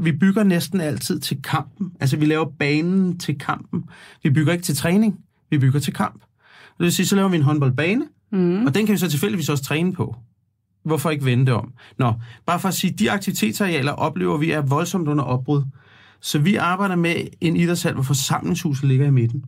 vi bygger næsten altid til kampen. Altså, vi laver banen til kampen. Vi bygger ikke til træning, vi bygger til kamp. Det vil sige, så laver vi en håndboldbane, mm. og den kan vi så tilfældigvis også træne på. Hvorfor ikke vende det om? Nå, bare for at sige, de aktivitetsarealer oplever vi er voldsomt under opbrud. Så vi arbejder med en idrætshal, hvor forsamlingshuset ligger i midten.